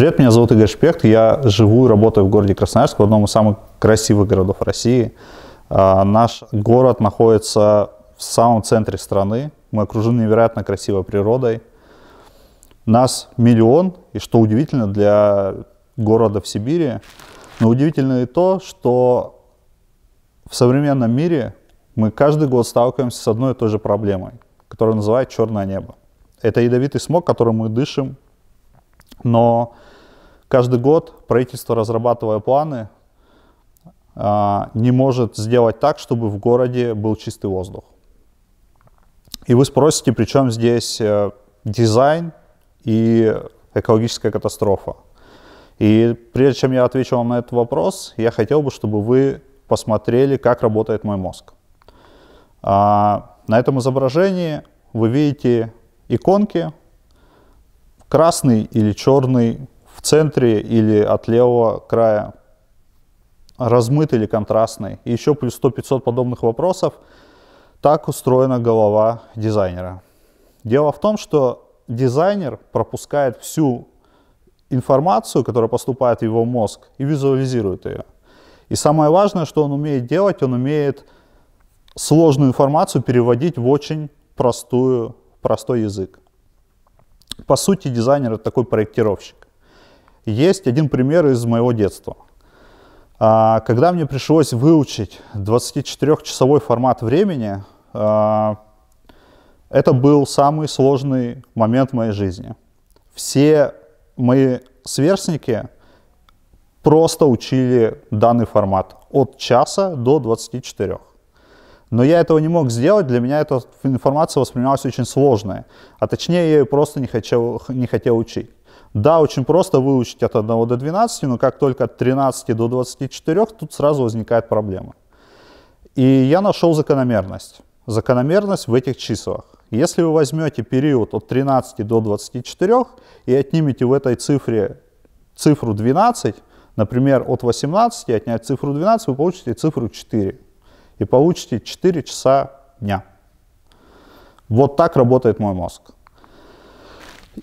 Привет, меня зовут Игорь Шпект, я живу и работаю в городе Красноярск, в одном из самых красивых городов России. А, наш город находится в самом центре страны, мы окружены невероятно красивой природой. Нас миллион, и что удивительно для города в Сибири, но удивительно и то, что в современном мире мы каждый год сталкиваемся с одной и той же проблемой, которая называют черное небо. Это ядовитый смог, которым мы дышим, но Каждый год правительство, разрабатывая планы, а, не может сделать так, чтобы в городе был чистый воздух. И вы спросите, при чем здесь э, дизайн и экологическая катастрофа? И прежде чем я отвечу вам на этот вопрос, я хотел бы, чтобы вы посмотрели, как работает мой мозг. А, на этом изображении вы видите иконки, красный или черный в центре или от левого края, размытый или контрастный. И еще плюс 100-500 подобных вопросов. Так устроена голова дизайнера. Дело в том, что дизайнер пропускает всю информацию, которая поступает в его мозг, и визуализирует ее. И самое важное, что он умеет делать, он умеет сложную информацию переводить в очень простую, простой язык. По сути, дизайнер — это такой проектировщик. Есть один пример из моего детства. А, когда мне пришлось выучить 24-часовой формат времени, а, это был самый сложный момент в моей жизни. Все мои сверстники просто учили данный формат от часа до 24. Но я этого не мог сделать, для меня эта информация воспринималась очень сложной, а точнее я ее просто не хотел, не хотел учить. Да, очень просто выучить от 1 до 12, но как только от 13 до 24, тут сразу возникает проблема. И я нашел закономерность. Закономерность в этих числах. Если вы возьмете период от 13 до 24 и отнимете в этой цифре цифру 12, например, от 18 отнять цифру 12, вы получите цифру 4. И получите 4 часа дня. Вот так работает мой мозг.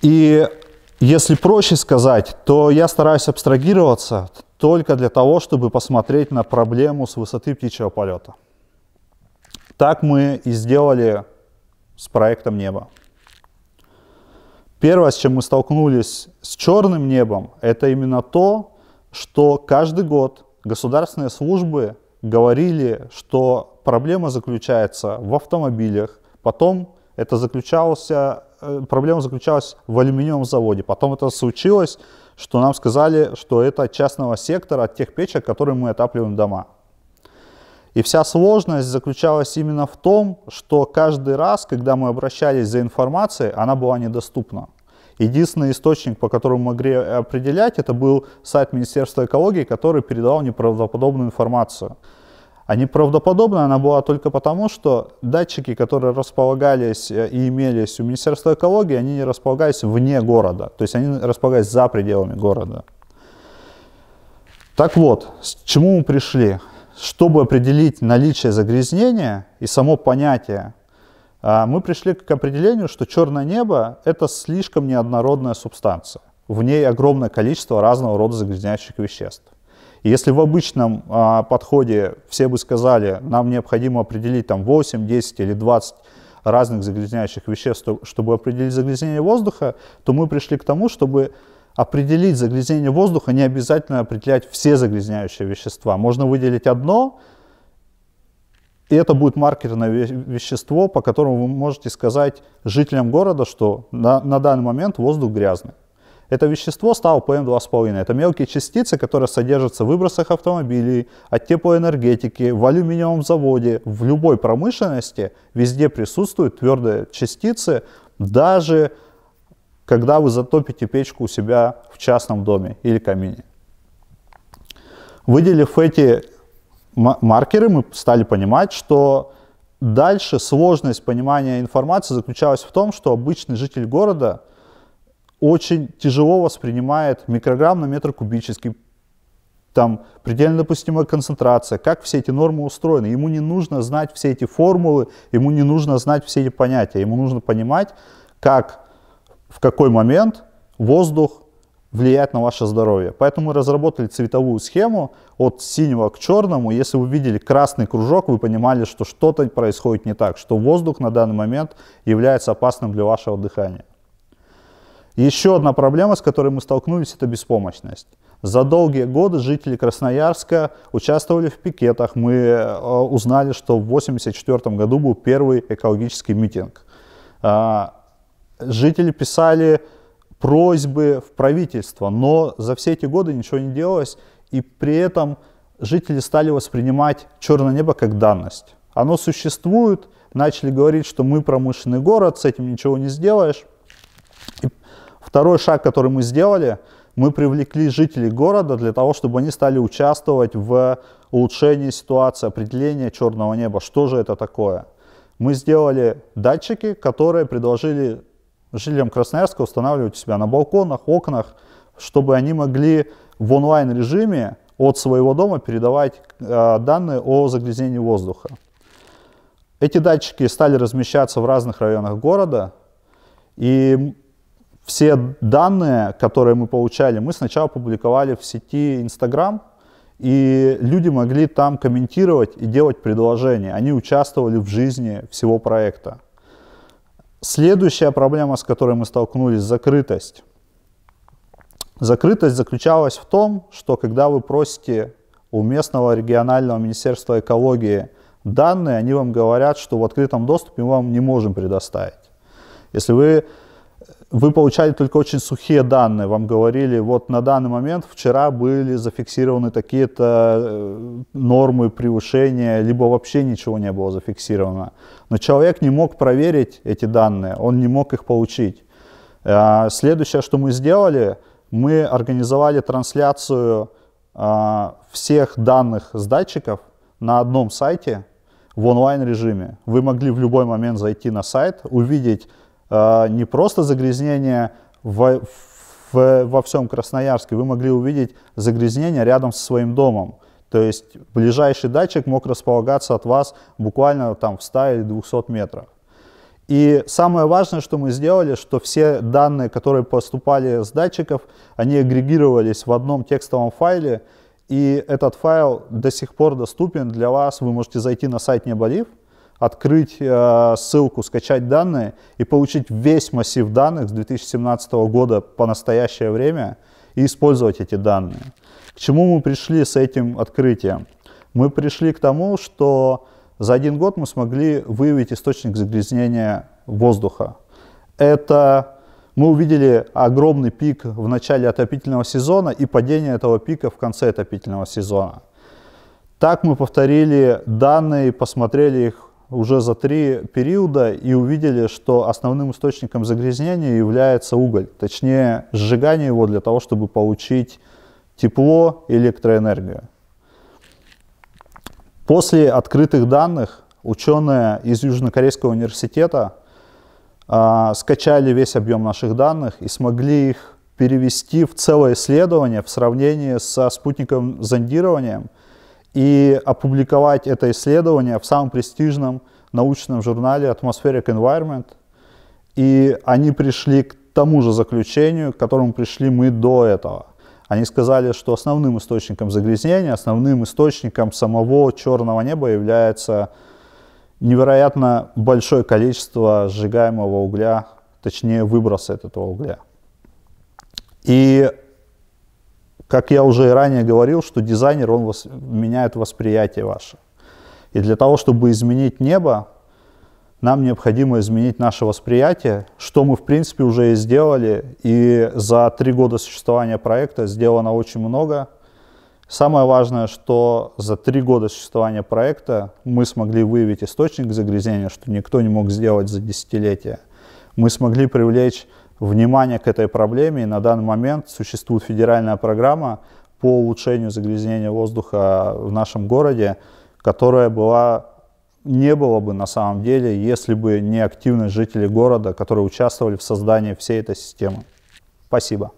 И если проще сказать, то я стараюсь абстрагироваться только для того, чтобы посмотреть на проблему с высоты птичьего полета. Так мы и сделали с проектом Неба. Первое, с чем мы столкнулись с черным небом, это именно то, что каждый год государственные службы говорили, что проблема заключается в автомобилях, потом это заключался Э, проблема заключалась в алюминиевом заводе. Потом это случилось, что нам сказали, что это частного сектора, от тех печек, которые мы отапливаем дома. И вся сложность заключалась именно в том, что каждый раз, когда мы обращались за информацией, она была недоступна. Единственный источник, по которому мы могли определять, это был сайт Министерства экологии, который передавал неправдоподобную информацию. А неправдоподобна она была только потому, что датчики, которые располагались э, и имелись у Министерства экологии, они не располагались вне города, то есть они располагались за пределами города. Так вот, к чему мы пришли? Чтобы определить наличие загрязнения и само понятие, а, мы пришли к определению, что черное небо — это слишком неоднородная субстанция. В ней огромное количество разного рода загрязняющих веществ. Если в обычном а, подходе все бы сказали, нам необходимо определить там 8, 10 или 20 разных загрязняющих веществ, чтобы определить загрязнение воздуха, то мы пришли к тому, чтобы определить загрязнение воздуха, не обязательно определять все загрязняющие вещества. Можно выделить одно, и это будет маркерное вещество, по которому вы можете сказать жителям города, что на, на данный момент воздух грязный. Это вещество стало ПМ2,5. Это мелкие частицы, которые содержатся в выбросах автомобилей, от теплоэнергетики, в алюминиевом заводе. В любой промышленности везде присутствуют твердые частицы, даже когда вы затопите печку у себя в частном доме или камине. Выделив эти маркеры, мы стали понимать, что дальше сложность понимания информации заключалась в том, что обычный житель города – очень тяжело воспринимает микрограмм на метр кубический, там предельно допустимая концентрация, как все эти нормы устроены. Ему не нужно знать все эти формулы, ему не нужно знать все эти понятия, ему нужно понимать, как, в какой момент воздух влияет на ваше здоровье. Поэтому мы разработали цветовую схему от синего к черному. Если вы видели красный кружок, вы понимали, что что-то происходит не так, что воздух на данный момент является опасным для вашего дыхания. Еще одна проблема, с которой мы столкнулись, это беспомощность. За долгие годы жители Красноярска участвовали в пикетах. Мы э, узнали, что в 1984 году был первый экологический митинг. А, жители писали просьбы в правительство, но за все эти годы ничего не делалось, и при этом жители стали воспринимать черное небо как данность. Оно существует, начали говорить, что мы промышленный город, с этим ничего не сделаешь. Второй шаг, который мы сделали, мы привлекли жителей города для того, чтобы они стали участвовать в улучшении ситуации, определения черного неба. Что же это такое? Мы сделали датчики, которые предложили жителям Красноярска устанавливать у себя на балконах, окнах, чтобы они могли в онлайн-режиме от своего дома передавать э, данные о загрязнении воздуха. Эти датчики стали размещаться в разных районах города, и все данные, которые мы получали, мы сначала публиковали в сети Инстаграм, и люди могли там комментировать и делать предложения. Они участвовали в жизни всего проекта. Следующая проблема, с которой мы столкнулись, закрытость. Закрытость заключалась в том, что когда вы просите у местного регионального министерства экологии данные, они вам говорят, что в открытом доступе мы вам не можем предоставить. Если вы вы получали только очень сухие данные. Вам говорили, вот на данный момент вчера были зафиксированы такие-то э, нормы превышения, либо вообще ничего не было зафиксировано. Но человек не мог проверить эти данные, он не мог их получить. А, следующее, что мы сделали, мы организовали трансляцию а, всех данных с датчиков на одном сайте в онлайн режиме. Вы могли в любой момент зайти на сайт, увидеть а, не просто загрязнение во, в, во всем Красноярске, вы могли увидеть загрязнение рядом со своим домом. То есть ближайший датчик мог располагаться от вас буквально там в 100 или 200 метрах. И самое важное, что мы сделали, что все данные, которые поступали с датчиков, они агрегировались в одном текстовом файле, и этот файл до сих пор доступен для вас. Вы можете зайти на сайт Неболив, открыть э, ссылку, скачать данные и получить весь массив данных с 2017 года по настоящее время и использовать эти данные. К чему мы пришли с этим открытием? Мы пришли к тому, что за один год мы смогли выявить источник загрязнения воздуха. Это мы увидели огромный пик в начале отопительного сезона и падение этого пика в конце отопительного сезона. Так мы повторили данные, посмотрели их уже за три периода и увидели, что основным источником загрязнения является уголь, точнее сжигание его для того, чтобы получить тепло, и электроэнергию. После открытых данных ученые из Южнокорейского университета э, скачали весь объем наших данных и смогли их перевести в целое исследование в сравнении со спутниковым зондированием – и опубликовать это исследование в самом престижном научном журнале Atmospheric Environment. И они пришли к тому же заключению, к которому пришли мы до этого. Они сказали, что основным источником загрязнения, основным источником самого черного неба является невероятно большое количество сжигаемого угля, точнее выброса этого угля. И как я уже и ранее говорил, что дизайнер, он вос... меняет восприятие ваше. И для того, чтобы изменить небо, нам необходимо изменить наше восприятие, что мы, в принципе, уже и сделали. И за три года существования проекта сделано очень много. Самое важное, что за три года существования проекта мы смогли выявить источник загрязнения, что никто не мог сделать за десятилетия. Мы смогли привлечь внимание к этой проблеме. И на данный момент существует федеральная программа по улучшению загрязнения воздуха в нашем городе, которая была не было бы на самом деле, если бы не активность жителей города, которые участвовали в создании всей этой системы. Спасибо.